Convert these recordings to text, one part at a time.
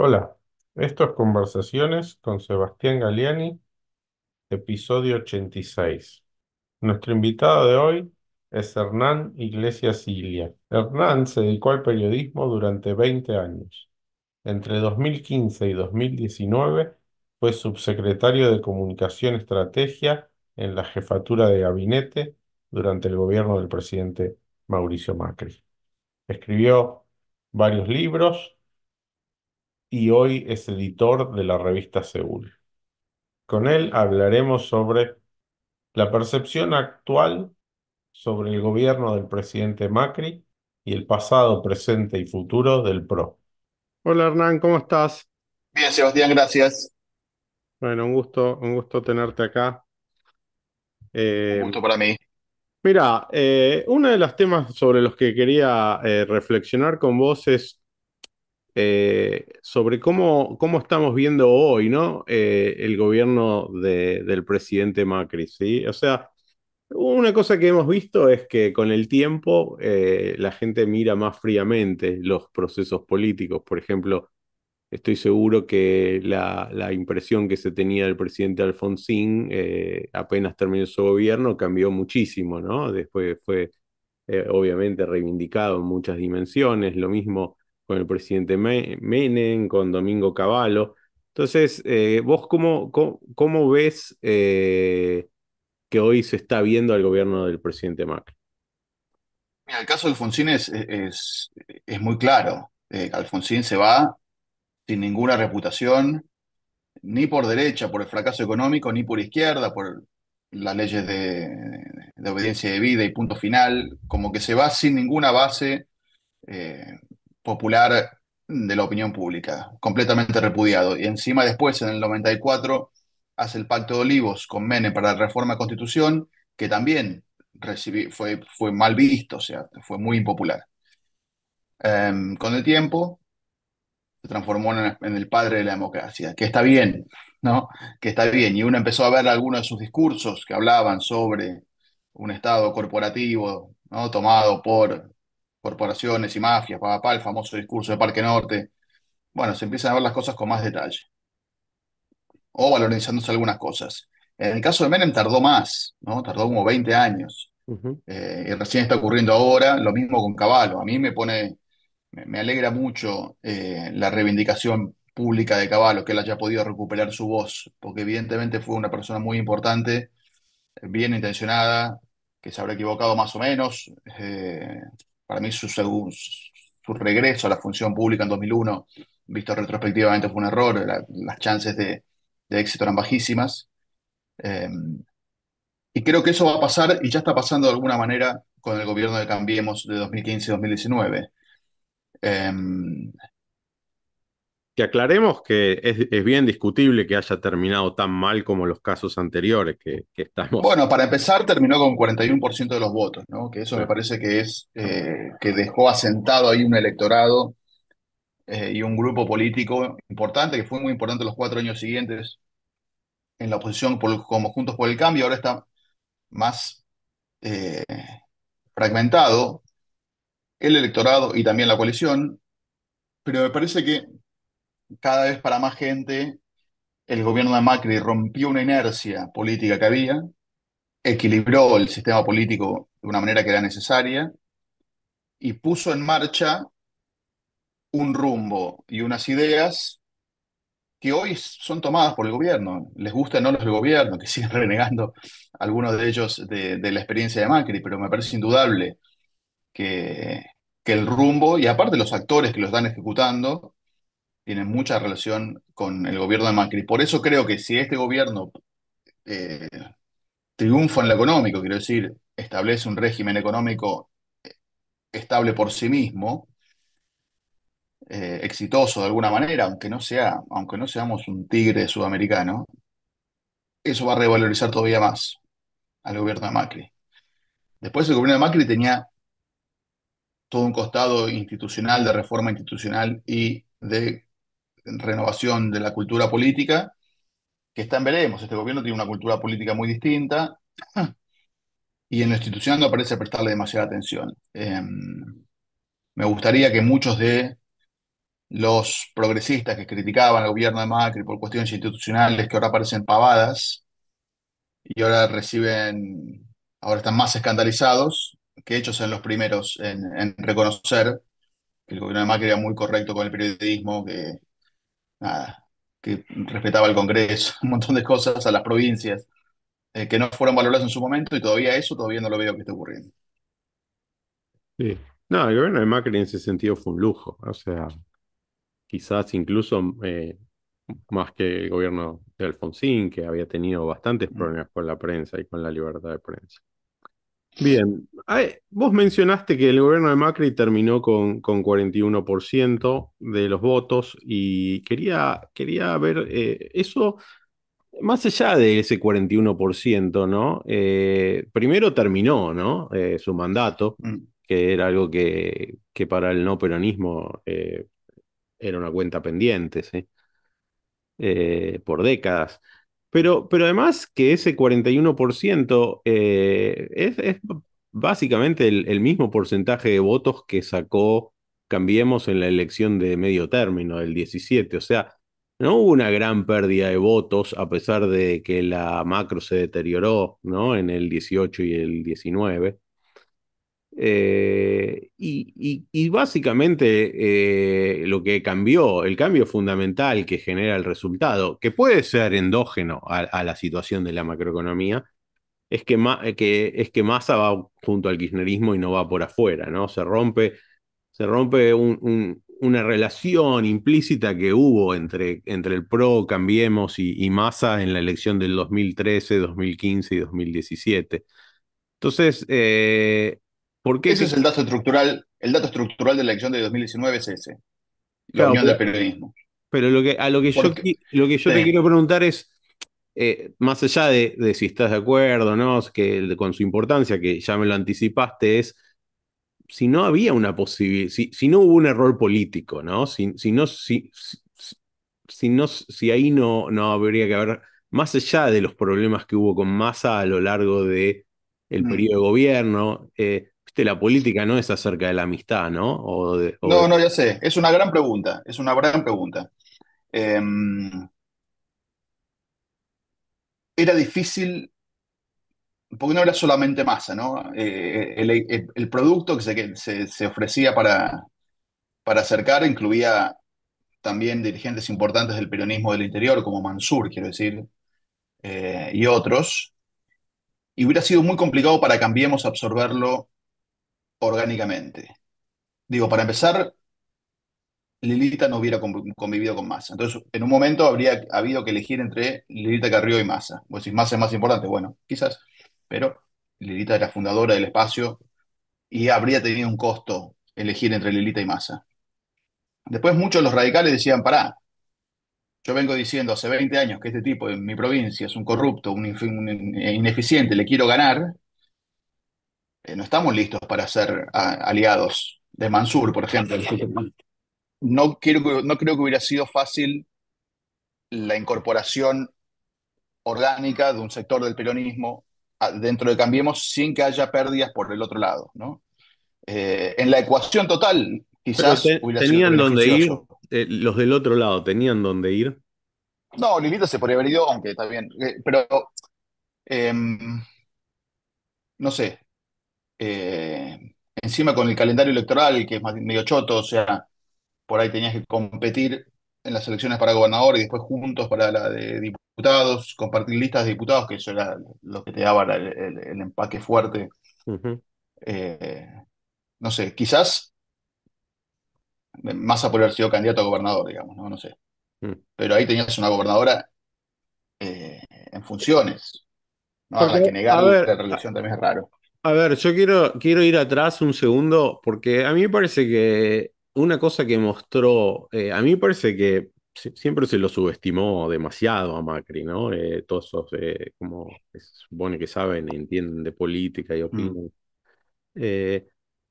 Hola, esto es Conversaciones con Sebastián Galiani, episodio 86. Nuestro invitado de hoy es Hernán Iglesias Ilia. Hernán se dedicó al periodismo durante 20 años. Entre 2015 y 2019 fue subsecretario de Comunicación Estrategia en la jefatura de gabinete durante el gobierno del presidente Mauricio Macri. Escribió varios libros, y hoy es editor de la revista Seúl. Con él hablaremos sobre la percepción actual sobre el gobierno del presidente Macri y el pasado, presente y futuro del PRO. Hola Hernán, ¿cómo estás? Bien, Sebastián, gracias. Bueno, un gusto, un gusto tenerte acá. un eh, gusto para mí. Mira, eh, uno de los temas sobre los que quería eh, reflexionar con vos es eh, sobre cómo, cómo, estamos viendo hoy, ¿no? Eh, el gobierno del presidente Macri, O sea, una cosa que hemos visto es que con el tiempo eh, la gente mira más fríamente los procesos políticos. Por ejemplo, estoy seguro que la, impresión que se tenía del presidente Alfonsín apenas terminó su gobierno cambió muchísimo, ¿no? Después fue obviamente reivindicado en muchas dimensiones. Lo mismo con el presidente Menem, con Domingo Cavallo. Entonces, eh, ¿vos cómo, cómo, ves eh, que hoy se está viendo al gobierno del presidente Macri? Mira, el caso de Alfonsín es, es, muy claro. Eh, Alfonsín se va sin ninguna reputación, ni por derecha, por el fracaso económico, ni por izquierda, por las leyes de, obediencia de vida y punto final, como que se va sin ninguna base popular de la opinión pública, completamente repudiado. Y encima después, en el 94, hace el Pacto de Olivos con Menem para la reforma de constitución, que también fue, fue mal visto, o sea, fue muy impopular. Em, con el tiempo, se transformó en, en, el padre de la democracia, que está bien, ¿no? Que está bien. Y uno empezó a ver algunos de sus discursos que hablaban sobre un Estado corporativo, ¿no? Tomado por corporaciones y mafias, papá, el famoso discurso de Parque Norte. Bueno, se empiezan a ver las cosas con más detalle. O valorizándose algunas cosas. En el caso de Menem tardó más, ¿no? Tardó como 20 años. Eh, y recién está ocurriendo ahora, lo mismo con Caballo. A mí me pone, me, alegra mucho eh, la reivindicación pública de Caballo, que él haya podido recuperar su voz, porque evidentemente fue una persona muy importante, bien intencionada, que se habrá equivocado más o menos, eh, para mí su, regreso a la función pública en 2001, visto retrospectivamente, fue un error, las chances de, éxito eran bajísimas. Em, y creo que eso va a pasar y ya está pasando de alguna manera con el gobierno de Cambiemos de 2015-2019 que aclaremos que es, bien discutible que haya terminado tan mal como los casos anteriores que, estamos. Bueno, para empezar, terminó con 41% de los votos, ¿no? Que eso me parece que es eh, que dejó asentado ahí un electorado eh, y un grupo político importante, que fue muy importante los cuatro años siguientes en la oposición como Juntos por el Cambio, ahora está más eh, fragmentado el electorado y también la coalición, pero me parece que cada vez para más gente, el gobierno de Macri rompió una inercia política que había, equilibró el sistema político de una manera que era necesaria y puso en marcha un rumbo y unas ideas que hoy son tomadas por el gobierno. Les gusta no los del gobierno, que siguen renegando algunos de ellos de, la experiencia de Macri, pero me parece indudable que, que el rumbo y aparte los actores que lo están ejecutando tiene mucha relación con el gobierno de Macri. Por eso creo que si este gobierno eh, triunfa en lo económico, quiero decir, establece un régimen económico eh, estable por sí mismo, eh, exitoso de alguna manera, aunque no sea, aunque no seamos un tigre sudamericano, eso va a revalorizar todavía más al gobierno de Macri. Después el gobierno de Macri tenía todo un costado institucional, de reforma institucional y de renovación de la cultura política, que está en veremos. Este gobierno tiene una cultura política muy distinta y en la institución no parece prestarle demasiada atención. Em, me gustaría que muchos de los progresistas que criticaban al gobierno de Macri por cuestiones institucionales que ahora parecen pavadas y ahora reciben, ahora están más escandalizados que ellos en los primeros en, en reconocer que el gobierno de Macri era muy correcto con el periodismo, que nada, que respetaba al Congreso, un montón de cosas, a las provincias, eh, que no fueron valoradas en su momento y todavía eso todavía no lo veo que esté ocurriendo. Sí, no, el gobierno de Macri en ese sentido fue un lujo, o sea, quizás incluso eh, más que el gobierno de Alfonsín, que había tenido bastantes mm. problemas con la prensa y con la libertad de prensa. Bien, vos mencionaste que el gobierno de Macri terminó con, con 41% de los votos y quería, quería ver eh, eso más allá de ese 41%, ¿no? Eh, primero terminó, ¿no? Eh, su mandato, mm. que era algo que, que para el no peronismo era una cuenta pendiente, ¿sí? por décadas. Pero, pero además que ese 41% eh, es, es, básicamente el, mismo porcentaje de votos que sacó Cambiemos en la elección de medio término, del 17. O sea, no hubo una gran pérdida de votos a pesar de que la macro se deterioró ¿no? en el 18 y el 19. Eh, y, básicamente eh, lo que cambió, el cambio fundamental que genera el resultado, que puede ser endógeno a, la situación de la macroeconomía, es que, eh, que, es que Massa va junto al kirchnerismo y no va por afuera, ¿no? Se rompe, se rompe una relación implícita que hubo entre, entre el PRO, Cambiemos y, Massa en la elección del 2013, 2015 y 2017. Entonces, ese es el dato estructural, el dato estructural de la elección de 2019 es ese. La unión del periodismo. Pero lo que, a lo que yo, lo que yo te quiero preguntar es, eh, más allá de, si estás de acuerdo, ¿no? Que con su importancia, que ya me lo anticipaste, es si no había una posibilidad, si, no hubo un error político, ¿no? Si, si no, si, si, no, si ahí no, no habría que haber, más allá de los problemas que hubo con Massa a lo largo de mm. periodo de gobierno, eh, este, la política no es acerca de la amistad, ¿no? No, no, ya sé. Es una gran pregunta. Es una gran pregunta. Em, era difícil, porque no era solamente masa, ¿no? Eh, el, producto que, se, se, ofrecía para, para acercar incluía también dirigentes importantes del peronismo del interior, como Mansur, quiero decir, eh, y otros. Y hubiera sido muy complicado para Cambiemos absorberlo orgánicamente. Digo, para empezar, Lilita no hubiera convivido con Massa. Entonces, en un momento habría habido que elegir entre Lilita Carrió y Massa. Pues si Massa es más importante, bueno, quizás, pero Lilita era fundadora del espacio y habría tenido un costo elegir entre Lilita y Massa. Después muchos de los radicales decían, pará, yo vengo diciendo hace 20 años que este tipo en mi provincia es un corrupto, un ineficiente, le quiero ganar, eh, no estamos listos para ser ah, aliados de Mansur, por ejemplo. No, quiero, no creo que hubiera sido fácil la incorporación orgánica de un sector del peronismo ah, dentro de Cambiemos sin que haya pérdidas por el otro lado, ¿no? Eh, en la ecuación total, quizás tenían sido ir eh, los del otro lado, tenían donde ir. No, Lilita se podría haber ido, aunque está bien, pero em, no sé, eh, encima con el calendario electoral, que es medio choto, o sea, por ahí tenías que competir en las elecciones para gobernador y después juntos para la de diputados, compartir listas de diputados, que eso era lo que te daba el, empaque fuerte. Eh, no sé, quizás a por haber sido candidato a gobernador, digamos, no, sé. Mm. Pero ahí tenías una gobernadora eh, en funciones. No, Porque, la que negar la relación también es raro. A ver, yo quiero, quiero ir atrás un segundo porque a mí me parece que una cosa que mostró, eh, a mí me parece que siempre se lo subestimó demasiado a Macri, ¿no? Eh, todos eh, como se supone que saben, entienden de política y mm. opinión.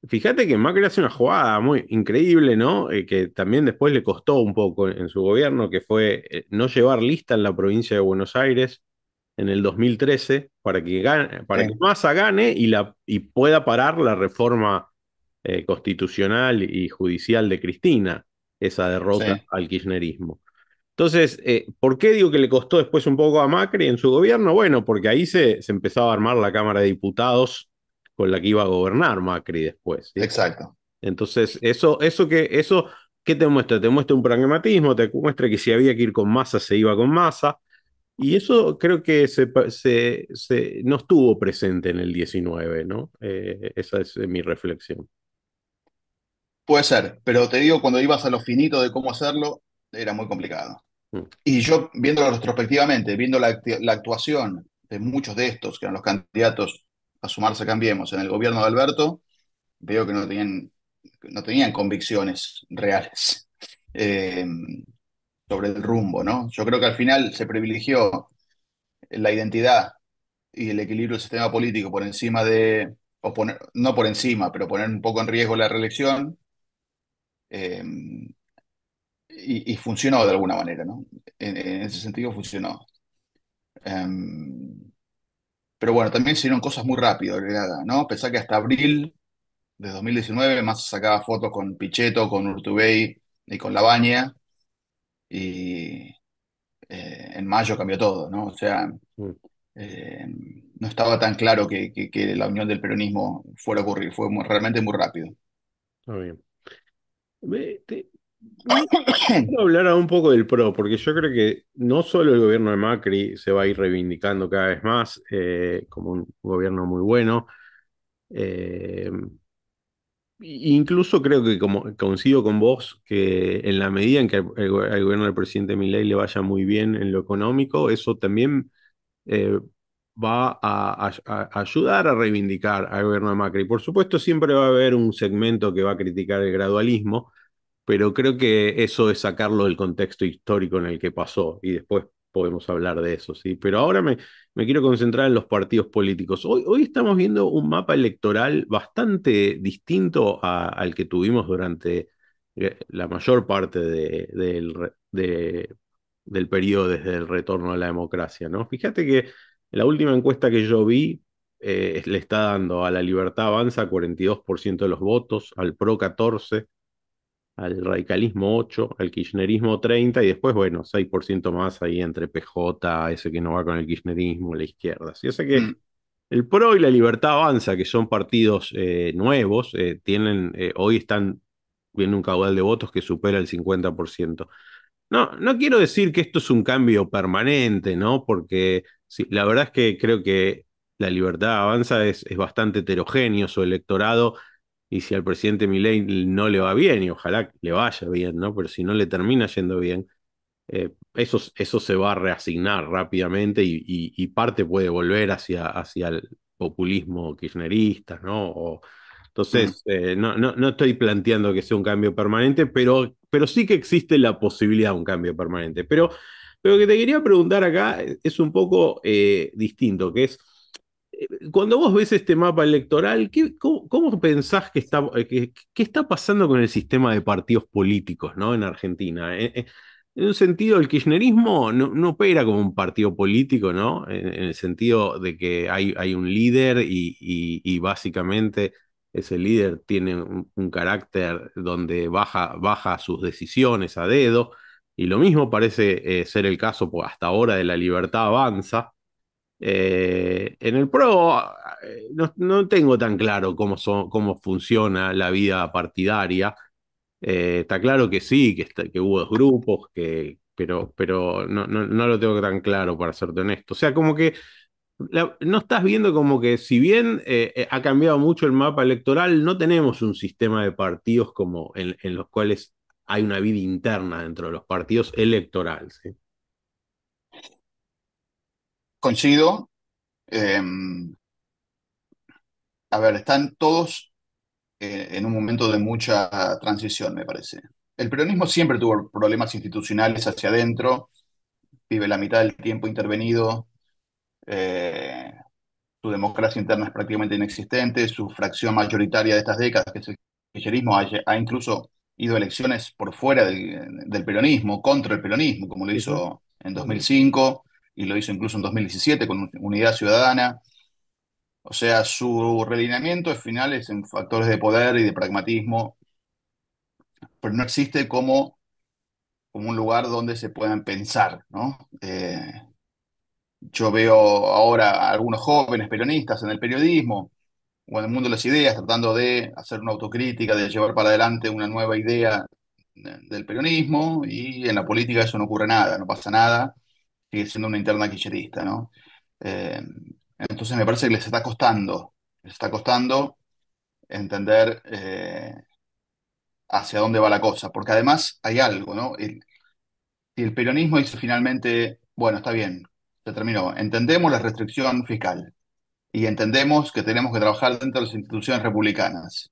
fíjate que Macri hace una jugada muy increíble, ¿no? que también después le costó un poco en su gobierno, que fue no llevar lista en la provincia de Buenos Aires en el 2013 para que, Massa gane y, pueda parar la reforma eh, constitucional y judicial de Cristina, esa derrota al kirchnerismo. Entonces, eh, ¿por qué digo que le costó después un poco a Macri en su gobierno? Bueno, porque ahí se, empezaba a armar la Cámara de Diputados con la que iba a gobernar Macri después. Exacto. Entonces, eso, eso que, eso, ¿qué te muestra? Te muestra un pragmatismo, te muestra que si había que ir con masa, se iba con masa, y eso creo que se, no estuvo presente en el 19, ¿no? Eh, esa es eh, mi reflexión. Puede ser, pero te digo, cuando ibas a lo finito de cómo hacerlo, era muy complicado. Mm. Y yo, viéndolo retrospectivamente, viendo la, actuación de muchos de estos, que eran los candidatos a sumarse a Cambiemos en el gobierno de Alberto, veo que no tenían, no tenían convicciones reales. Eh, sobre el rumbo, ¿no? Yo creo que al final se privilegió la identidad y el equilibrio del sistema político por encima de, no por encima, pero poner un poco en riesgo la reelección, eh, y, funcionó de alguna manera, ¿no? En, ese sentido funcionó. Em, pero bueno, también se hicieron cosas muy rápido, ¿no? Pensá que hasta abril de 2019 más sacaba fotos con Pichetto, con Urtubey y con Labaña, y eh, en mayo cambió todo, ¿no? O sea, mm. eh, no estaba tan claro que, la unión del peronismo fuera a ocurrir, fue realmente muy rápido. Está bien. Me, te, hablar un poco del PRO, porque yo creo que no solo el gobierno de Macri se va a ir reivindicando cada vez más eh, como un gobierno muy bueno, eh, Incluso creo que como coincido con vos que en la medida en que el gobierno del presidente Milei le vaya muy bien en lo económico, eso también eh, va a, ayudar a reivindicar al gobierno de Macri. Por supuesto, siempre va a haber un segmento que va a criticar el gradualismo, pero creo que eso es sacarlo del contexto histórico en el que pasó y después podemos hablar de eso, ¿sí? Pero ahora me, me quiero concentrar en los partidos políticos. Hoy, estamos viendo un mapa electoral bastante distinto al que tuvimos durante eh, la mayor parte del periodo desde el retorno a la democracia. ¿no? Fíjate que la última encuesta que yo vi eh, le está dando a la libertad avanza 42% de los votos, al PRO 14%, al radicalismo 8, al kirchnerismo 30 y después, bueno, 6% más ahí entre PJ, ese que no va con el kirchnerismo, la izquierda. Así que mm. el PRO y la Libertad Avanza, que son partidos eh, nuevos, eh, tienen, eh, hoy están viendo un caudal de votos que supera el 50%. No, no quiero decir que esto es un cambio permanente, ¿no? Porque la verdad es que creo que la libertad avanza es, es bastante heterogéneo su electorado y si al presidente Milei no le va bien, y ojalá le vaya bien, ¿no? Pero si no le termina yendo bien, eh, eso, eso, se va a reasignar rápidamente y, parte puede volver hacia, hacia, el populismo kirchnerista, ¿no? entonces, mm. eh, no, no, no, estoy planteando que sea un cambio permanente, pero, pero sí que existe la posibilidad de un cambio permanente. Pero, lo que te quería preguntar acá es un poco eh, distinto, que es... Eh, cuando vos ves este mapa electoral, cómo, pensás que está, eh, está pasando con el sistema de partidos políticos en Argentina? Eh, en, un sentido, el kirchnerismo no, opera como un partido político, En, el sentido de que hay, un líder y, básicamente ese líder tiene un, carácter donde baja, baja sus decisiones a dedo. Y lo mismo parece ser el caso pues, hasta ahora de la libertad avanza eh, en el Pro eh, no, tengo tan claro cómo, cómo funciona la vida partidaria. Eh, está claro que sí, que, que hubo dos grupos, que, pero, pero no, no, lo tengo tan claro, para serte honesto. O sea, como que no estás viendo como que si bien ha cambiado mucho el mapa electoral, no tenemos un sistema de partidos como en, los cuales hay una vida interna dentro de los partidos electorales coincido. Em, a ver, están todos eh, en un momento de mucha transición, me parece. El peronismo siempre tuvo problemas institucionales hacia adentro, vive la mitad del tiempo intervenido, eh, su democracia interna es prácticamente inexistente, su fracción mayoritaria de estas décadas, que es el kirchnerismo, ha, incluso ido a elecciones por fuera del, del, peronismo, contra el peronismo, como lo hizo en 2005 y lo hizo incluso en 2017 con Unidad Ciudadana. O sea, su relineamiento es final es en factores de poder y de pragmatismo, pero no existe como, como un lugar donde se puedan pensar, ¿no? Eh, yo veo ahora a algunos jóvenes peronistas en el periodismo o en el mundo de las ideas tratando de hacer una autocrítica, de llevar para adelante una nueva idea del peronismo y en la política eso no ocurre nada, no pasa nada sigue siendo una interna quicherista, ¿no? Eh, entonces me parece que les está costando, está costando entender eh, hacia dónde va la cosa, porque además hay algo, ¿no? El, si el peronismo dice finalmente, bueno, está bien, se terminó, entendemos la restricción fiscal y entendemos que tenemos que trabajar dentro de las instituciones republicanas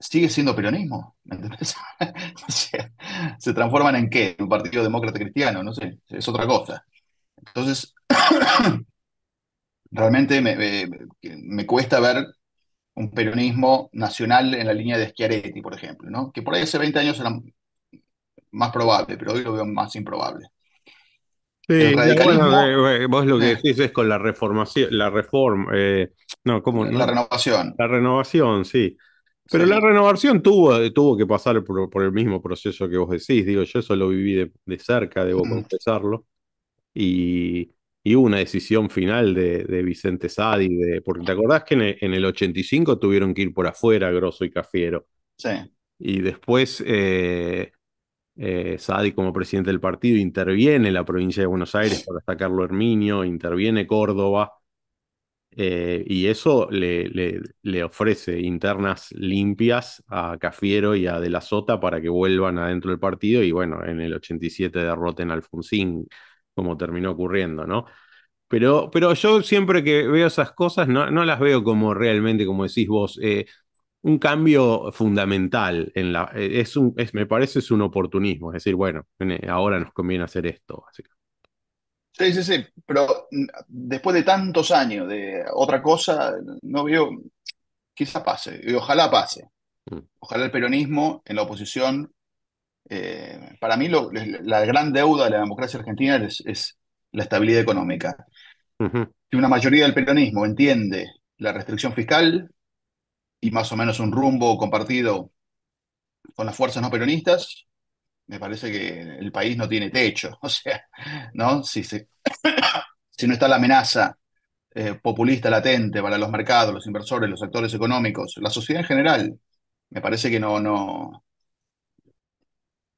sigue siendo peronismo, ¿me entendés? se transforman en qué? Un partido demócrata cristiano, no sé, es otra cosa. Entonces, realmente me, cuesta ver un peronismo nacional en la línea de Schiaretti, por ejemplo, ¿no? Que por ahí hace 20 años era más probable, pero hoy lo veo más improbable. Sí, eh, vos lo que eh. decís es con la reformación, la reforma, eh, no, La renovación. La renovación, sí. Pero la renovación tuvo, tuvo que pasar por, el mismo proceso que vos decís. Digo, yo eso lo viví de, cerca, debo mm. confesarlo. Y, hubo una decisión final de, Vicente Sadi. De, porque te acordás que en el, 85 tuvieron que ir por afuera Grosso y Cafiero. Sí. Y después eh, eh, Sadi, como presidente del partido, interviene la provincia de Buenos Aires para sacarlo Herminio, interviene Córdoba eh, y eso le, le, le, ofrece internas limpias a Cafiero y a De la Sota para que vuelvan adentro del partido y bueno, en el 87 derroten a Alfonsín, como terminó ocurriendo, ¿no? Pero, pero yo siempre que veo esas cosas no, las veo como realmente, como decís vos, eh, un cambio fundamental en la, eh, es un, es, me parece es un oportunismo, es decir, bueno, ahora nos conviene hacer esto, básicamente. Sí, sí, sí, pero mm, después de tantos años de otra cosa, no veo, quizá pase, y ojalá pase. Mm. Ojalá el peronismo en la oposición, eh, para mí la gran deuda de la democracia argentina es, la estabilidad económica. Si una mayoría del peronismo entiende la restricción fiscal y más o menos un rumbo compartido con las fuerzas no peronistas, me parece que el país no tiene techo. O sea, ¿no? Si, si no está la amenaza eh, populista latente para los mercados, los inversores, los actores económicos, la sociedad en general, me parece que no, no.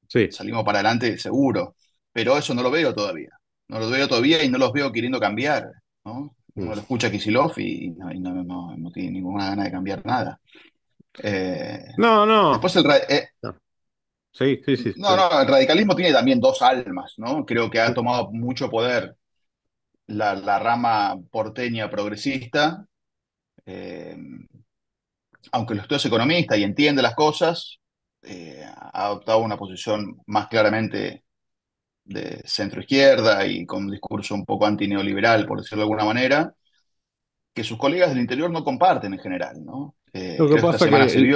Sí. Salimos para adelante seguro. Pero eso no lo veo todavía. No lo veo todavía y no los veo queriendo cambiar. ¿no? lo mm. escucha Kisilov y, no, no, tiene ninguna gana de cambiar nada. Eh, no, no. Después eh, Sí, sí, sí. No, no, el radicalismo tiene también dos almas, ¿no? Creo que ha tomado mucho poder la, rama porteña progresista, eh, aunque usted es economista y entiende las cosas, eh, ha adoptado una posición más claramente de centro izquierda y con un discurso un poco antineoliberal, por decirlo de alguna manera, que sus colegas del interior no comparten en general, ¿no? Eh, lo que pasa que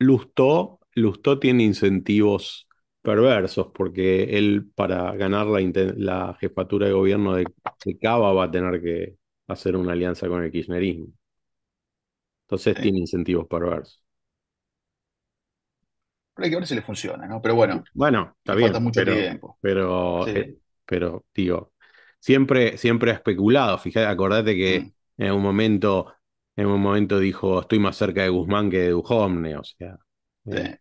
Lustó Lustó tiene incentivos perversos porque él para ganar la, la jefatura de gobierno de, Cava va a tener que hacer una alianza con el kirchnerismo. Entonces tiene incentivos perversos. hay que ver si le funciona, ¿no? Pero bueno. Bueno, está bien. Falta mucho pero, tiempo. Pero, eh, pero, digo, siempre, siempre ha especulado. Fíjate, acordate que mm. en un momento, en un momento dijo, estoy más cerca de Guzmán que de Dujomne, o sea. Eh,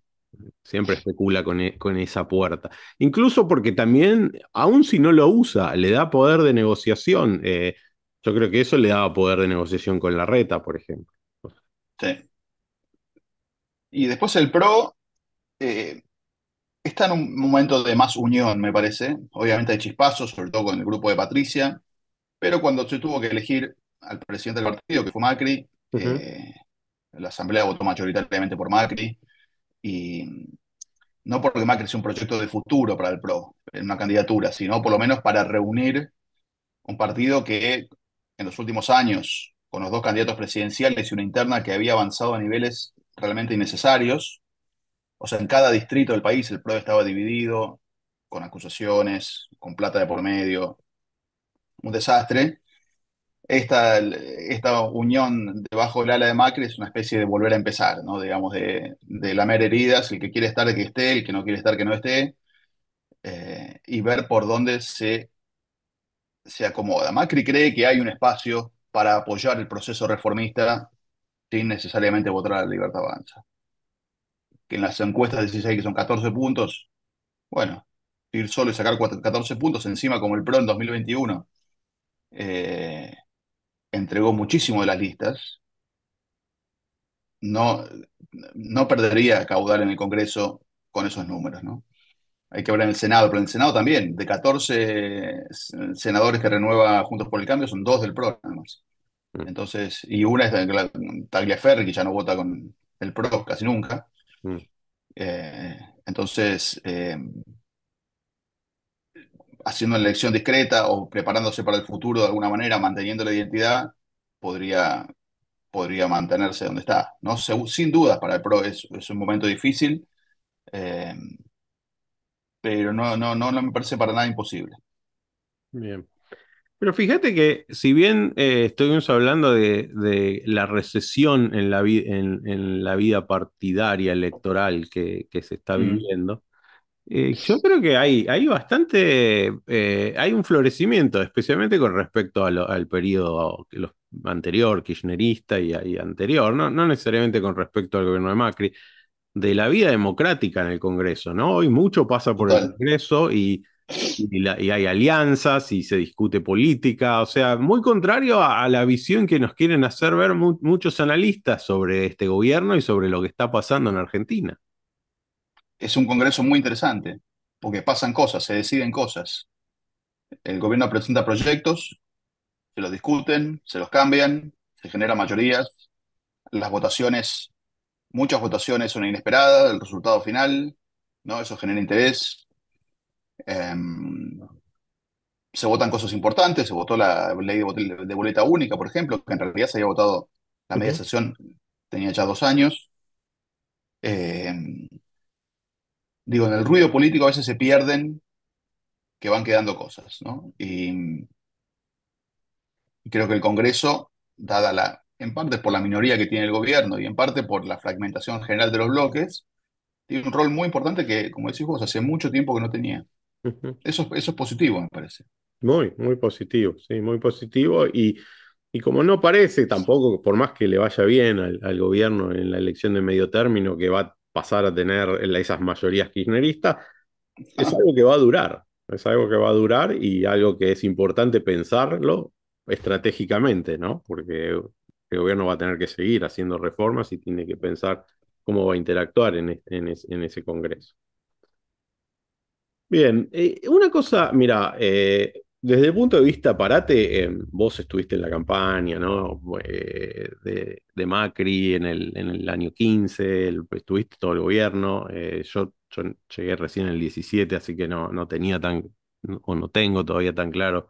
Siempre especula e, con, esa puerta. Incluso porque también, aun si no lo usa, le da poder de negociación. Eh, yo creo que eso le daba poder de negociación con la reta, por ejemplo. Sí. Y después el PRO eh, está en un momento de más unión, me parece. Obviamente hay chispazos, sobre todo con el grupo de Patricia. Pero cuando se tuvo que elegir al presidente del partido, que fue Macri, eh, la asamblea votó mayoritariamente por Macri y no porque Macri sea un proyecto de futuro para el PRO, en una candidatura, sino por lo menos para reunir un partido que en los últimos años, con los dos candidatos presidenciales y una interna que había avanzado a niveles realmente innecesarios, o sea, en cada distrito del país el PRO estaba dividido, con acusaciones, con plata de por medio, un desastre, esta, esta unión debajo del ala de Macri es una especie de volver a empezar, ¿no? Digamos, de, lamer heridas, el que quiere estar que esté, el que no quiere estar que no esté, eh, y ver por dónde se, se acomoda. Macri cree que hay un espacio para apoyar el proceso reformista sin necesariamente votar a la Libertad Avanza. Que en las encuestas 16, que son 14 puntos, bueno, ir solo y sacar 14 puntos encima como el PRO en 2021. Eh, entregó muchísimo de las listas. No, no perdería caudal en el Congreso con esos números, ¿no? Hay que hablar en el Senado, pero en el Senado también, de 14 eh, senadores que renueva Juntos por el Cambio, son dos del PRO, además. Mm. Entonces, y una es Tagliaferri, que ya no vota con el PRO casi nunca. Mm. Eh, entonces, eh, haciendo una elección discreta o preparándose para el futuro de alguna manera, manteniendo la identidad, podría, podría mantenerse donde está. ¿no? sin dudas, para el PRO es, es un momento difícil, em, pero no, no, no, no me parece para nada imposible. Bien. Pero fíjate que si bien eh, estuvimos hablando de, la recesión en la, en la vida partidaria electoral que, se está viviendo, eh, yo creo que hay, bastante, eh, hay un florecimiento, especialmente con respecto al periodo anterior, kirchnerista y, anterior, ¿no? no necesariamente con respecto al gobierno de Macri, de la vida democrática en el Congreso, ¿no? Hoy mucho pasa por el Congreso y, hay alianzas y se discute política, o sea, muy contrario a, la visión que nos quieren hacer ver muchos analistas sobre este gobierno y sobre lo que está pasando en Argentina es un congreso muy interesante, porque pasan cosas, se deciden cosas. El gobierno presenta proyectos, se los discuten, se los cambian, se generan mayorías, las votaciones, muchas votaciones son inesperadas, el resultado final, ¿no? Eso genera interés. Em, se votan cosas importantes, se votó la ley de boleta única, por ejemplo, que en realidad se había votado la media sesión, tenía ya dos años. Em, digo, en el ruido político a veces se pierden que van quedando cosas, ¿no? Y, creo que el Congreso, dada la, en parte por la minoría que tiene el gobierno y en parte por la fragmentación general de los bloques, tiene un rol muy importante que, como decís vos, hace mucho tiempo que no tenía. Eso, es positivo, me parece. Muy, muy positivo, sí, muy positivo. Y, y como no parece tampoco, por más que le vaya bien al, al gobierno en la elección de medio término, que va pasar a tener esas mayorías kirchneristas, es algo que va a durar, es algo que va a durar y algo que es importante pensarlo estratégicamente, ¿no? Porque el gobierno va a tener que seguir haciendo reformas y tiene que pensar cómo va a interactuar en, en, ese Congreso. Bien, eh, una cosa, mira, eh, desde el punto de vista parate, em, vos estuviste en la campaña ¿no? Eh, de, Macri en el, en el año 15, estuviste todo el gobierno, eh, yo, llegué recién en el 17, así que no, tenía tan, o no tengo todavía tan claro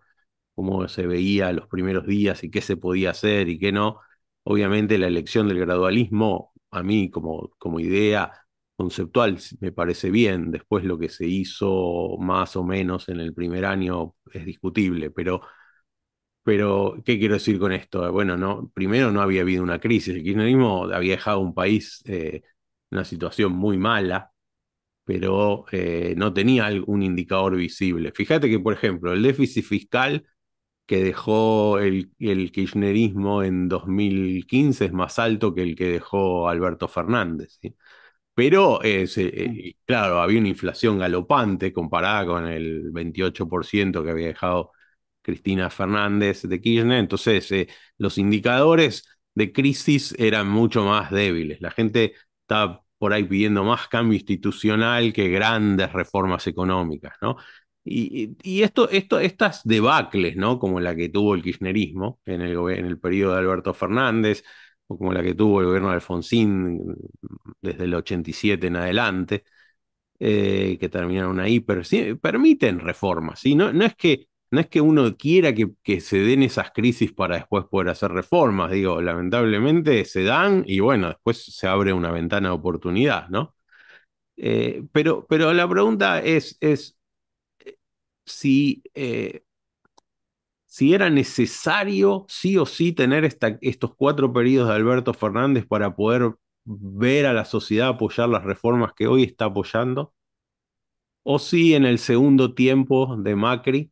cómo se veía los primeros días y qué se podía hacer y qué no. Obviamente la elección del gradualismo, a mí como, como idea, conceptual, me parece bien. Después lo que se hizo más o menos en el primer año es discutible, pero, pero ¿qué quiero decir con esto? Bueno, no, primero no había habido una crisis, el kirchnerismo había dejado un país en eh, una situación muy mala, pero eh, no tenía algún indicador visible. Fíjate que, por ejemplo, el déficit fiscal que dejó el, el kirchnerismo en 2015 es más alto que el que dejó Alberto Fernández. ¿sí? Pero, eh, eh, mm. claro, había una inflación galopante comparada con el 28% que había dejado Cristina Fernández de Kirchner. Entonces, eh, los indicadores de crisis eran mucho más débiles. La gente está por ahí pidiendo más cambio institucional que grandes reformas económicas, ¿no? Y, esto, esto, estas debacles, ¿no? Como la que tuvo el kirchnerismo en el, en el periodo de Alberto Fernández, como la que tuvo el gobierno de Alfonsín desde el 87 en adelante, eh, que terminaron ahí, pero sí, permiten reformas, ¿sí? No, es que, no es que uno quiera que, se den esas crisis para después poder hacer reformas, digo, lamentablemente se dan y bueno, después se abre una ventana de oportunidad, ¿no? Eh, pero, pero la pregunta es, es eh, si si era necesario sí o sí tener estos cuatro periodos de Alberto Fernández para poder ver a la sociedad apoyar las reformas que hoy está apoyando, o si en el segundo tiempo de Macri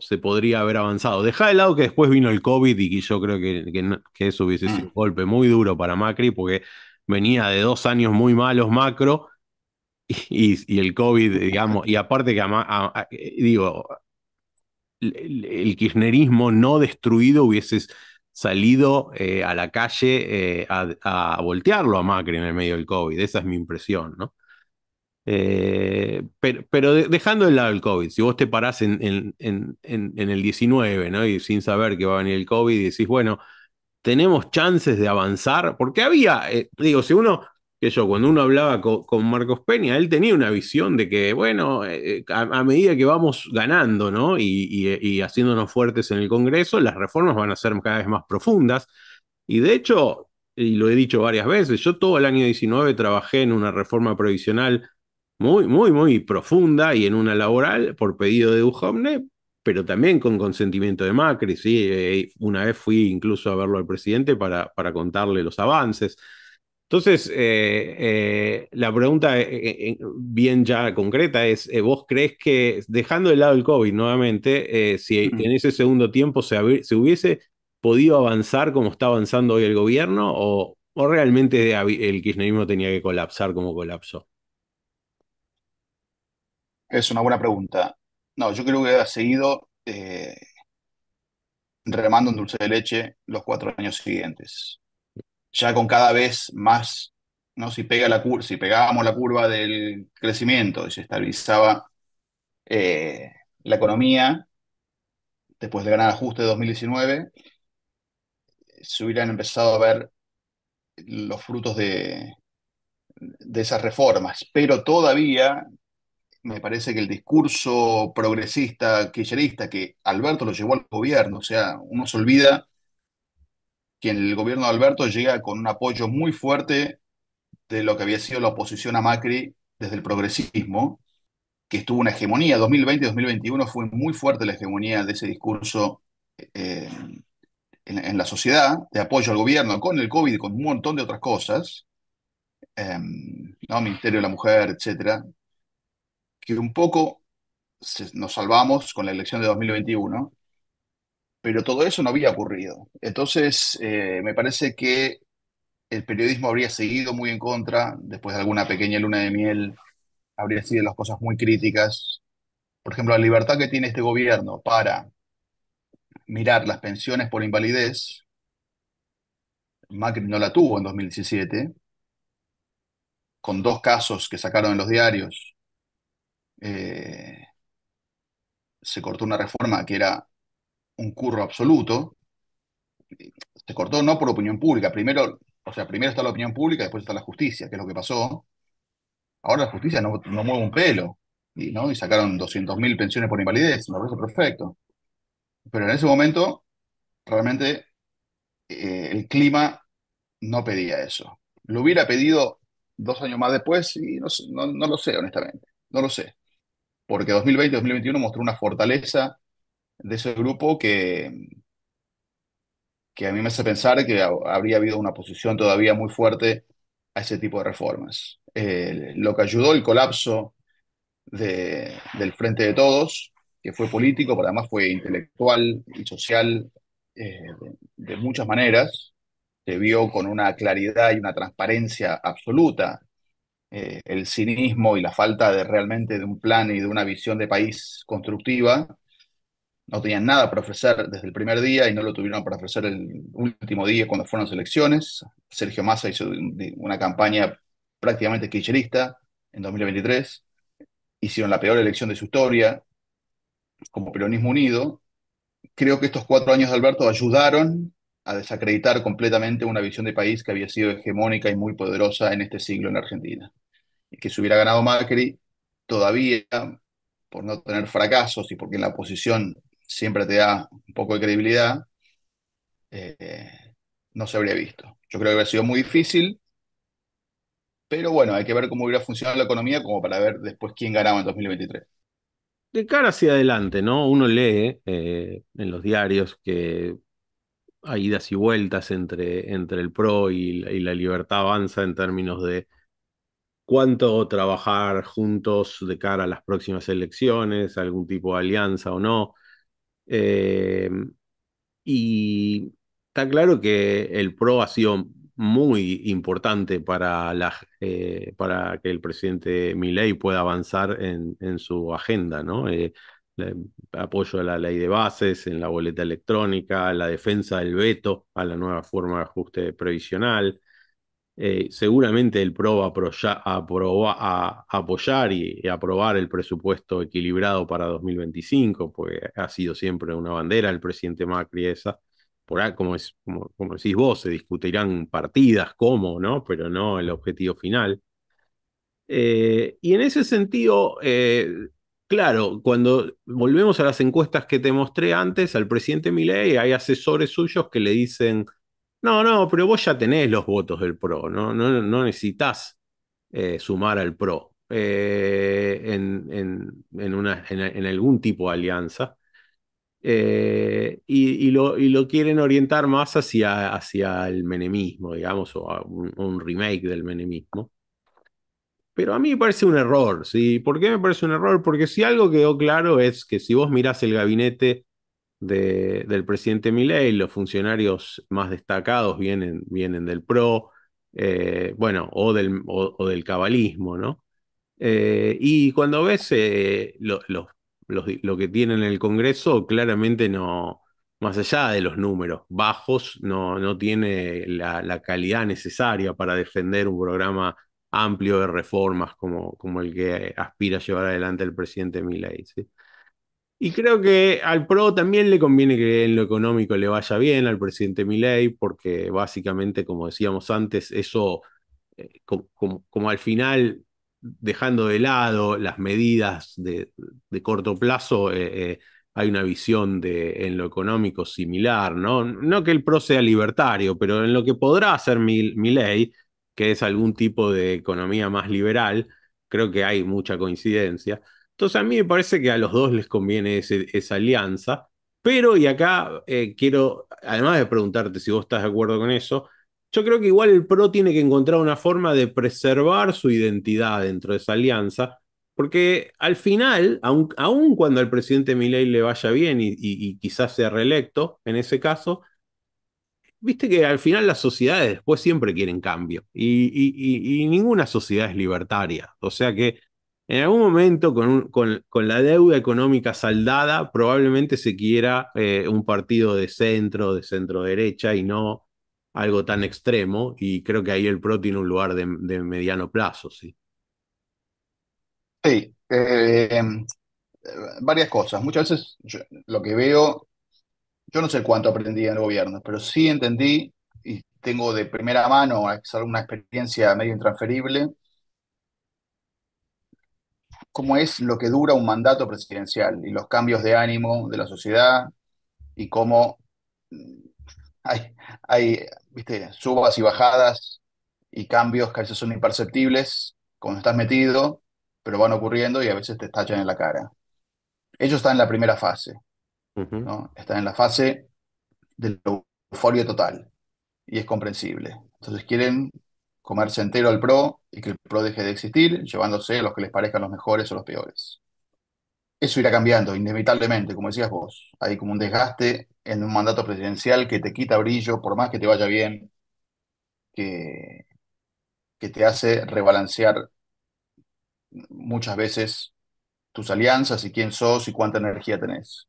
se podría haber avanzado. Deja de lado que después vino el COVID y yo creo que, eso hubiese sido mm. un golpe muy duro para Macri porque venía de dos años muy malos macro. Y, el COVID, digamos, y aparte que digo, el kirchnerismo no destruido hubieses salido eh, a la calle eh, a, voltearlo a Macri en el medio del COVID. Esa es mi impresión, ¿no? Eh, pero, dejando de lado el COVID, si vos te parás en, en, en, el 19, ¿no? Y sin saber que va a venir el COVID y decís, bueno, tenemos chances de avanzar, porque había, digo, si uno que yo, cuando uno hablaba con, Marcos Peña, él tenía una visión de que, bueno, eh, eh, a, medida que vamos ganando, ¿no? Y, y, y haciéndonos fuertes en el Congreso, las reformas van a ser cada vez más profundas. Y de hecho, y lo he dicho varias veces, yo todo el año 19 trabajé en una reforma provisional muy, muy, muy profunda y en una laboral por pedido de Ujomne, pero también con consentimiento de Macri. ¿sí? Eh, una vez fui incluso a verlo al presidente para, para contarle los avances. Entonces, eh, eh, la pregunta eh, bien ya concreta es, ¿vos crees que, dejando de lado el COVID nuevamente, si en ese segundo tiempo se, hubiese podido avanzar como está avanzando hoy el gobierno o, o realmente el kirchnerismo tenía que colapsar como colapsó? Es una buena pregunta. No, yo creo que ha seguido remando en dulce de leche los cuatro años siguientes ya con cada vez más, ¿no? si, pega la si pegábamos la curva del crecimiento y se estabilizaba eh, la economía, después del gran ajuste de 2019, se hubieran empezado a ver los frutos de, esas reformas. Pero todavía me parece que el discurso progresista, kirchnerista, que Alberto lo llevó al gobierno, o sea, uno se olvida que el gobierno de Alberto llega con un apoyo muy fuerte de lo que había sido la oposición a Macri desde el progresismo, que estuvo una hegemonía, 2020-2021 fue muy fuerte la hegemonía de ese discurso eh, en, la sociedad, de apoyo al gobierno con el COVID con un montón de otras cosas, em, ¿no? Ministerio de la Mujer, etcétera, que un poco nos salvamos con la elección de 2021, pero todo eso no había ocurrido. Entonces, eh, me parece que el periodismo habría seguido muy en contra, después de alguna pequeña luna de miel, habría sido las cosas muy críticas. Por ejemplo, la libertad que tiene este gobierno para mirar las pensiones por invalidez, Macri no la tuvo en 2017, con dos casos que sacaron en los diarios. Eh, se cortó una reforma que era un curro absoluto, se cortó no por opinión pública, primero, o sea, primero está la opinión pública, después está la justicia, que es lo que pasó. Ahora la justicia no, no mueve un pelo, y, ¿no? y sacaron 200.000 pensiones por invalidez, un perfecto. Pero en ese momento, realmente, eh, el clima no pedía eso. Lo hubiera pedido dos años más después y no, no lo sé, honestamente, no lo sé. Porque 2020-2021 mostró una fortaleza de ese grupo que, que a mí me hace pensar que habría habido una posición todavía muy fuerte a ese tipo de reformas. Eh, lo que ayudó el colapso del Frente de Todos, que fue político, pero además fue intelectual y social eh, de, muchas maneras, se vio con una claridad y una transparencia absoluta eh, el cinismo y la falta de realmente de un plan y de una visión de país constructiva no tenían nada para ofrecer desde el primer día y no lo tuvieron para ofrecer el último día cuando fueron las elecciones. Sergio Massa hizo una campaña prácticamente kirchnerista en 2023. Hicieron la peor elección de su historia como Peronismo Unido. Creo que estos cuatro años de Alberto ayudaron a desacreditar completamente una visión de país que había sido hegemónica y muy poderosa en este siglo en Argentina. Y que se hubiera ganado Macri, todavía, por no tener fracasos y porque en la oposición siempre te da un poco de credibilidad, eh, no se habría visto. Yo creo que hubiera sido muy difícil, pero bueno, hay que ver cómo hubiera funcionado la economía como para ver después quién ganaba en 2023. De cara hacia adelante, ¿no? Uno lee eh, en los diarios que hay idas y vueltas entre, entre el PRO y la libertad avanza en términos de cuánto trabajar juntos de cara a las próximas elecciones, algún tipo de alianza o no. Eh, y está claro que el PRO ha sido muy importante para, la, eh, para que el presidente Milei pueda avanzar en, su agenda, ¿no? Eh, em, apoyo a la ley de bases, en la boleta electrónica, la defensa del veto a la nueva forma de ajuste previsional, eh, seguramente el PRO va a, apoyar y, aprobar el presupuesto equilibrado para 2025, porque ha sido siempre una bandera el presidente Macri esa. Por como, es, como, decís vos, se discutirán partidas, cómo, ¿no? Pero no el objetivo final. Eh, y en ese sentido, eh, claro, cuando volvemos a las encuestas que te mostré antes, al presidente Milei hay asesores suyos que le dicen no, no, pero vos ya tenés los votos del PRO, no, no, no, necesitas eh, sumar al PRO eh, en, una, en, algún tipo de alianza. Eh, y, lo, y, lo, quieren orientar más hacia, hacia el menemismo, digamos, o un, remake del menemismo. Pero a mí me parece un error, ¿sí? ¿Por qué me parece un error? Porque si algo quedó claro es que si vos mirás el gabinete del presidente Milei, los funcionarios más destacados vienen, vienen del PRO, eh, bueno, o del, del cabalismo, ¿no? Eh, y cuando ves eh, lo, que tienen en el Congreso, claramente no, más allá de los números bajos, no, no tiene la, calidad necesaria para defender un programa amplio de reformas como, como el que aspira a llevar adelante el presidente Milei. ¿sí? Y creo que al PRO también le conviene que en lo económico le vaya bien al presidente Milei, porque básicamente, como decíamos antes, eso, eh, como, al final, dejando de lado las medidas de, corto plazo, eh, eh, hay una visión de, en lo económico similar, ¿no? No que el PRO sea libertario, pero en lo que podrá hacer Milley, que es algún tipo de economía más liberal, creo que hay mucha coincidencia. Entonces a mí me parece que a los dos les conviene esa alianza, pero y acá eh, quiero, además de preguntarte si vos estás de acuerdo con eso, yo creo que igual el PRO tiene que encontrar una forma de preservar su identidad dentro de esa alianza, porque al final, aun, cuando al presidente Milei le vaya bien y, quizás sea reelecto, en ese caso, viste que al final las sociedades después siempre quieren cambio y, ninguna sociedad es libertaria. O sea que en algún momento, con, la deuda económica saldada, probablemente se quiera eh, un partido de centro, de centro-derecha y no algo tan extremo. Y creo que ahí el PRO tiene un lugar de, mediano plazo, sí. Sí, eh, em, varias cosas. Muchas veces lo que veo, yo no sé cuánto aprendí en el gobierno, pero sí entendí y tengo de primera mano una experiencia medio intransferible cómo es lo que dura un mandato presidencial y los cambios de ánimo de la sociedad y cómo mm, hay, hay subas y bajadas y cambios que a veces son imperceptibles cuando estás metido, pero van ocurriendo y a veces te estachan en la cara. Ellos están en la primera fase, ¿no? están en la fase del folio total y es comprensible. Entonces quieren comerse entero al pro y que el pro deje de existir, llevándose a los que les parezcan los mejores o los peores. Eso irá cambiando, inevitablemente, como decías vos. Hay como un desgaste en un mandato presidencial que te quita brillo, por más que te vaya bien, que, que te hace rebalancear muchas veces tus alianzas y quién sos y cuánta energía tenés.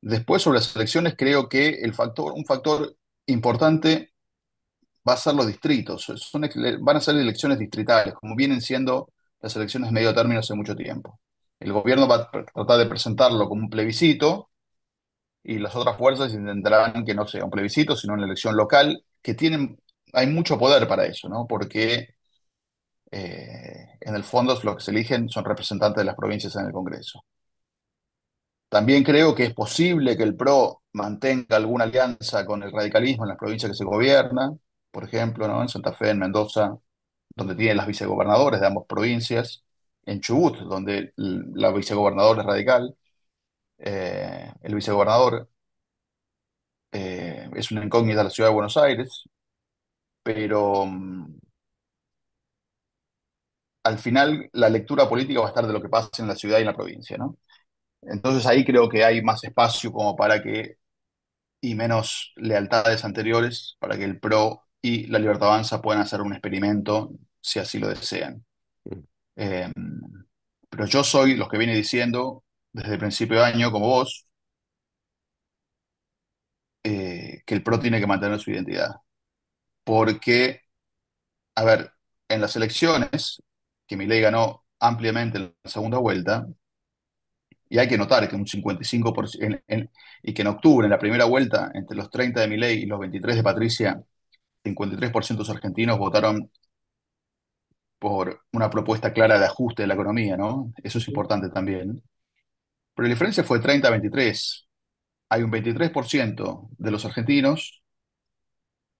Después sobre las elecciones creo que el factor, un factor importante va a ser los distritos. van a ser elecciones distritales, como vienen siendo las elecciones de medio término hace mucho tiempo. El gobierno va a tratar de presentarlo como un plebiscito y las otras fuerzas intentarán que no sea un plebiscito, sino una elección local, que tienen, hay mucho poder para eso, ¿no? Porque eh, en el fondo los que se eligen son representantes de las provincias en el Congreso. También creo que es posible que el PRO mantenga alguna alianza con el radicalismo en las provincias que se gobiernan, por ejemplo, ¿no? en Santa Fe, en Mendoza, donde tienen las vicegobernadores de ambas provincias, en Chubut, donde la vicegobernadora es radical, eh, el vicegobernador eh, es una incógnita de la ciudad de Buenos Aires, pero mm, al final la lectura política va a estar de lo que pasa en la ciudad y en la provincia, ¿no? Entonces ahí creo que hay más espacio como para que, y menos lealtades anteriores, para que el PRO y la Libertad Avanza pueden hacer un experimento si así lo desean. Mm. Em, pero yo soy los que viene diciendo desde el principio de año, como vos, eh, que el PRO tiene que mantener su identidad. Porque, a ver, en las elecciones, que ley ganó ampliamente en la segunda vuelta, y hay que notar que un 55%, y que en octubre, en la primera vuelta, entre los 30 de ley y los 23 de Patricia, 53% de los argentinos votaron por una propuesta clara de ajuste de la economía, ¿no? Eso es importante también. Pero la diferencia fue 30-23. Hay un 23% de los argentinos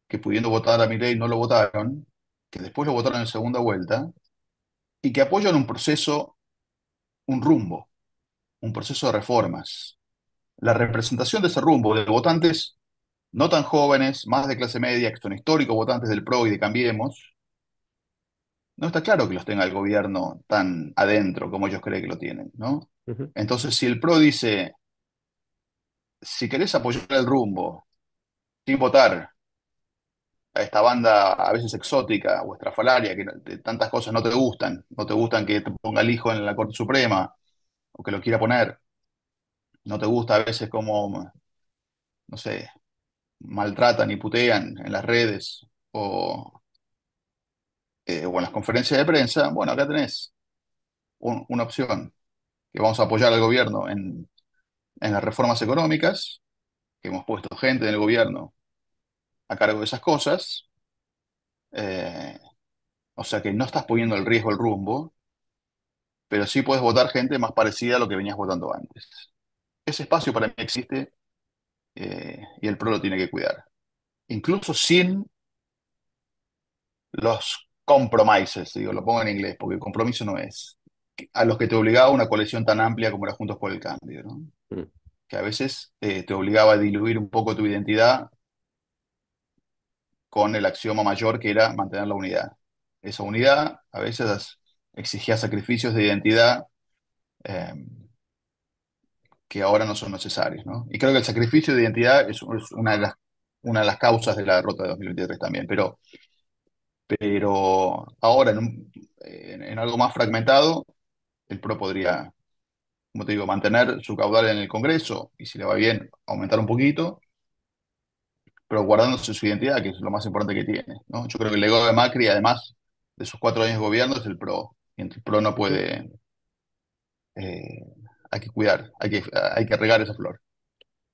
que pudiendo votar a Milei no lo votaron, que después lo votaron en segunda vuelta, y que apoyan un proceso, un rumbo, un proceso de reformas. La representación de ese rumbo de votantes no tan jóvenes, más de clase media, que son históricos votantes del PRO y de Cambiemos, no está claro que los tenga el gobierno tan adentro como ellos creen que lo tienen, ¿no? Entonces, si el PRO dice, si querés apoyar el rumbo, sin votar a esta banda a veces exótica o estrafalaria, que tantas cosas no te gustan, no te gustan que te ponga el hijo en la Corte Suprema o que lo quiera poner, no te gusta a veces como, no sé, maltratan y putean en las redes eh, o, en las conferencias de prensa, bueno, acá tenés una opción, que vamos a apoyar al gobierno en, las reformas económicas, que hemos puesto gente en el gobierno a cargo de esas cosas, eh, o sea que no estás poniendo el riesgo el rumbo, pero sí puedes votar gente más parecida a lo que venías votando antes. Ese espacio para mí existe eh, y el pro lo tiene que cuidar. Incluso sin los compromises, digo, lo pongo en inglés, porque el compromiso no es a los que te obligaba una colección tan amplia como era Juntos por el Cambio, ¿no? Mm. que a veces eh, te obligaba a diluir un poco tu identidad con el axioma mayor que era mantener la unidad. Esa unidad a veces exigía sacrificios de identidad em, que ahora no son necesarios. ¿no? Y creo que el sacrificio de identidad es, una, de las, causas de la derrota de 2023 también, pero, pero ahora en, algo más fragmentado, el PRO podría, como te digo, mantener su caudal en el Congreso y si le va bien, aumentar un poquito, pero guardándose su identidad, que es lo más importante que tiene. ¿no? Yo creo que el legado de Macri, además de sus cuatro años de gobierno, es el PRO. Y el PRO no puede... Eh, hay que cuidar, hay que, hay que regar esa flor.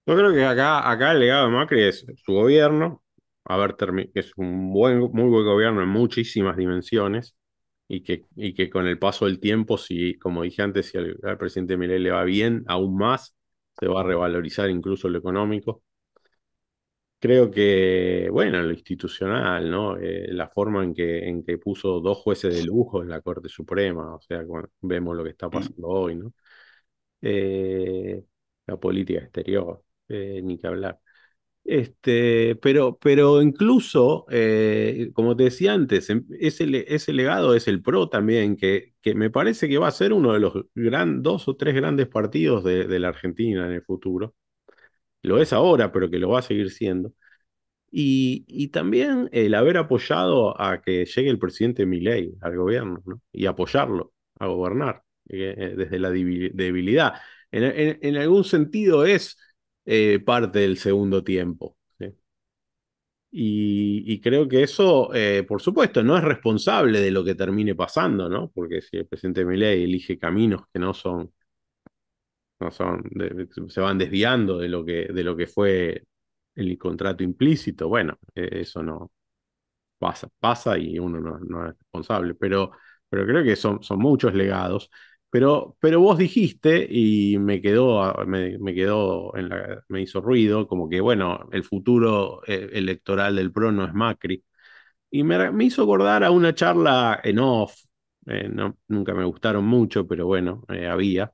Yo creo que acá, acá el legado de Macri es su gobierno, haber es un buen, muy buen gobierno en muchísimas dimensiones y que, y que con el paso del tiempo, si, como dije antes, si al, presidente Milei le va bien, aún más se va a revalorizar incluso lo económico. Creo que, bueno, lo institucional, ¿no? Eh, la forma en que, en que puso dos jueces de lujo en la Corte Suprema, o sea, vemos lo que está mm. pasando hoy, ¿no? Eh, la política exterior, eh, ni que hablar. Este, pero, pero incluso, eh, como te decía antes, em, ese, ese legado es el PRO también, que, que me parece que va a ser uno de los gran, dos o tres grandes partidos de, la Argentina en el futuro. Lo es ahora, pero que lo va a seguir siendo. Y, también el haber apoyado a que llegue el presidente Milei al gobierno y apoyarlo a gobernar. Eh, eh, desde la debilidad. En, algún sentido es eh, parte del segundo tiempo. Y, creo que eso, por supuesto, no es responsable de lo que termine pasando, ¿no? Porque si el presidente Milei elige caminos que no son, no son se van desviando de lo que, de lo que fue el contrato implícito, bueno, eso no, pasa, pasa y uno no, es responsable, pero, pero creo que son, son muchos legados. Pero, vos dijiste, y me quedó, me, quedó en la, me hizo ruido, como que bueno, el futuro eh, electoral del PRO no es Macri. Y me, hizo acordar a una charla en off, eh, no, nunca me gustaron mucho, pero bueno, eh, había,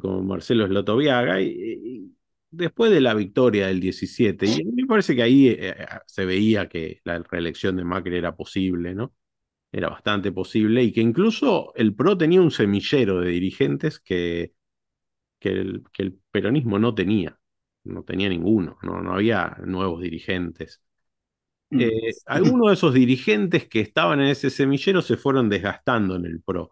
con Marcelo Slotoviaga, y, y, después de la victoria del 17, y me parece que ahí se veía que la reelección de Macri era posible, ¿no? era bastante posible y que incluso el PRO tenía un semillero de dirigentes que, que, el, peronismo no tenía, no tenía ninguno, no, había nuevos dirigentes. Mm. Eh, algunos de esos dirigentes que estaban en ese semillero se fueron desgastando en el PRO.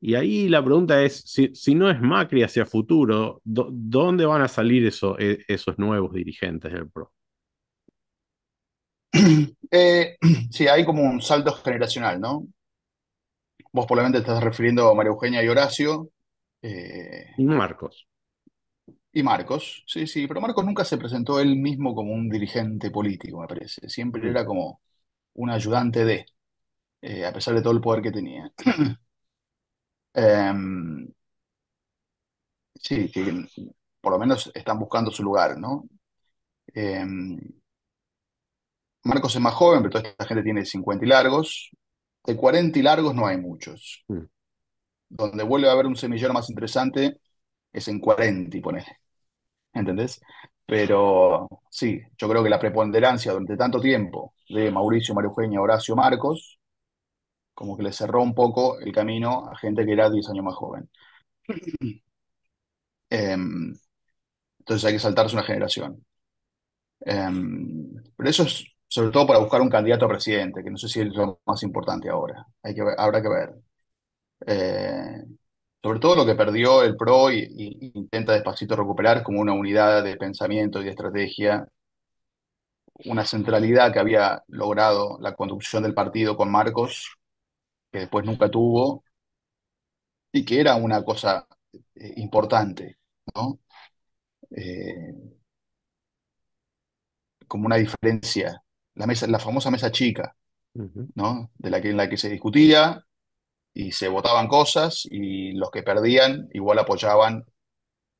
Y ahí la pregunta es, si, no es Macri hacia futuro, ¿dónde van a salir e, esos nuevos dirigentes del PRO? Eh, sí, hay como un salto generacional, ¿no? Vos probablemente estás refiriendo a María Eugenia y Horacio. Eh, y Marcos. Y Marcos, sí, sí, pero Marcos nunca se presentó él mismo como un dirigente político, me parece. Siempre mm. era como un ayudante de, eh, a pesar de todo el poder que tenía. Em, sí, por lo menos están buscando su lugar, ¿no? Em, Marcos es más joven, pero toda esta gente tiene 50 y largos. De 40 y largos no hay muchos. Mm. Donde vuelve a haber un semillero más interesante es en 40 y pone. ¿Entendés? Pero sí, yo creo que la preponderancia durante tanto tiempo de Mauricio, Mario Eugenia, Horacio, Marcos, como que le cerró un poco el camino a gente que era 10 años más joven. Em, entonces hay que saltarse una generación. Em, pero eso es sobre todo para buscar un candidato a presidente, que no sé si es lo más importante ahora. Hay que habrá que ver. Eh, sobre todo lo que perdió el PRO y, intenta despacito recuperar como una unidad de pensamiento y de estrategia, una centralidad que había logrado la conducción del partido con Marcos, que después nunca tuvo, y que era una cosa eh, importante, eh, como una diferencia la, la famosa mesa chica, ¿no? De la que, en la que se discutía y se votaban cosas y los que perdían igual apoyaban,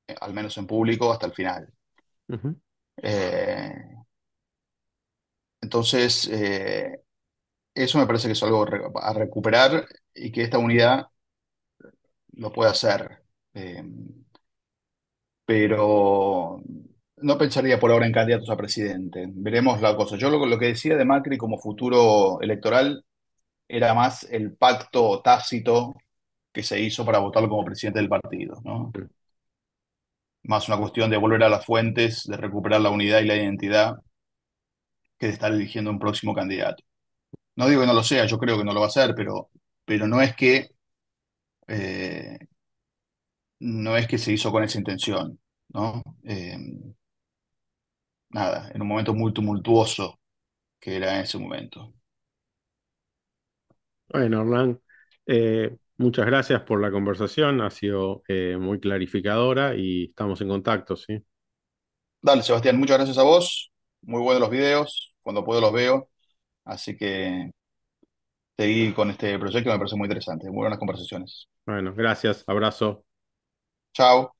eh, al menos en público, hasta el final. Eh, entonces, eh, eso me parece que es algo a recuperar y que esta unidad lo puede hacer. pero no pensaría por ahora en candidatos a presidente. Veremos la cosa. Yo lo, que decía de Macri como futuro electoral era más el pacto tácito que se hizo para votarlo como presidente del partido, ¿no? Más una cuestión de volver a las fuentes, de recuperar la unidad y la identidad, que de estar eligiendo un próximo candidato. No digo que no lo sea, yo creo que no lo va a ser, pero, pero no es que eh, no es que se hizo con esa intención, ¿no? Eh, nada, en un momento muy tumultuoso que era en ese momento. Bueno, Hernán, eh, muchas gracias por la conversación, ha sido eh, muy clarificadora y estamos en contacto, ¿sí? Dale, Sebastián, muchas gracias a vos, muy buenos los videos, cuando puedo los veo, así que seguí con este proyecto, me parece muy interesante, muy buenas conversaciones. Bueno, gracias, abrazo. Chao.